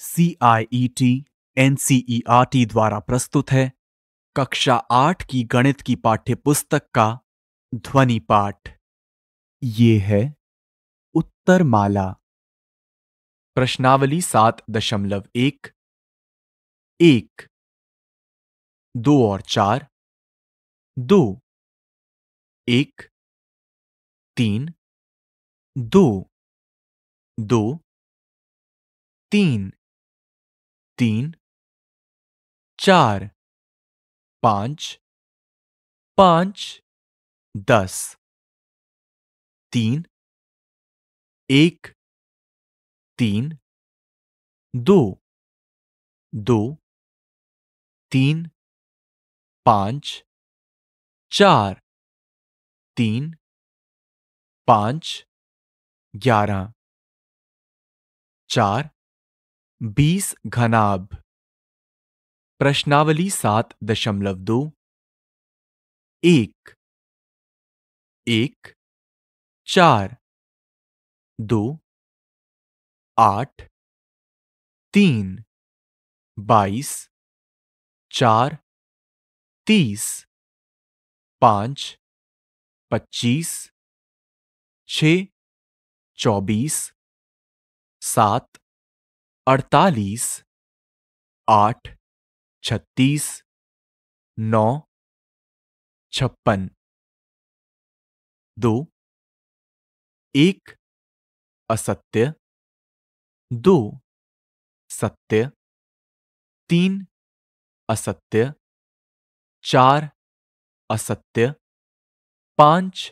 C I T N C E R T द्वारा प्रस्तुत है कक्षा आठ की गणित की पाठ्य पुस्तक का ध्वनि पाठ ये है उत्तर माला प्रश्नावली सात दशमलव एक एक दो और चार दो एक तीन दो दो तीन तीन चार पांच पांच दस तीन एक तीन दो दो तीन पांच चार तीन पाँच ग्यारह चार बीस घनाब प्रश्नावली सात दशमलव दो एक एक चार दो आठ तीन बाईस चार तीस पांच पच्चीस छ चौबीस सात अड़तालीस आठ छत्तीस नौ छप्पन दो एक असत्य दो सत्य तीन असत्य चार असत्य पांच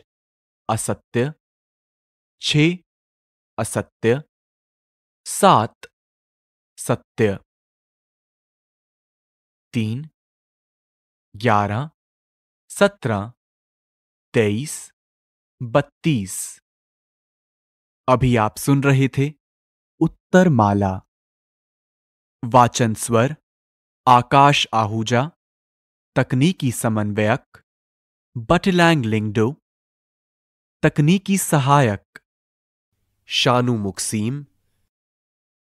असत्य छ असत्य सात सत्य तीन ग्यारह सत्रह तेईस बत्तीस अभी आप सुन रहे थे उत्तर माला वाचन स्वर आकाश आहूजा तकनीकी समन्वयक बटलैंग लिंगडो तकनीकी सहायक शानु मुक्सीम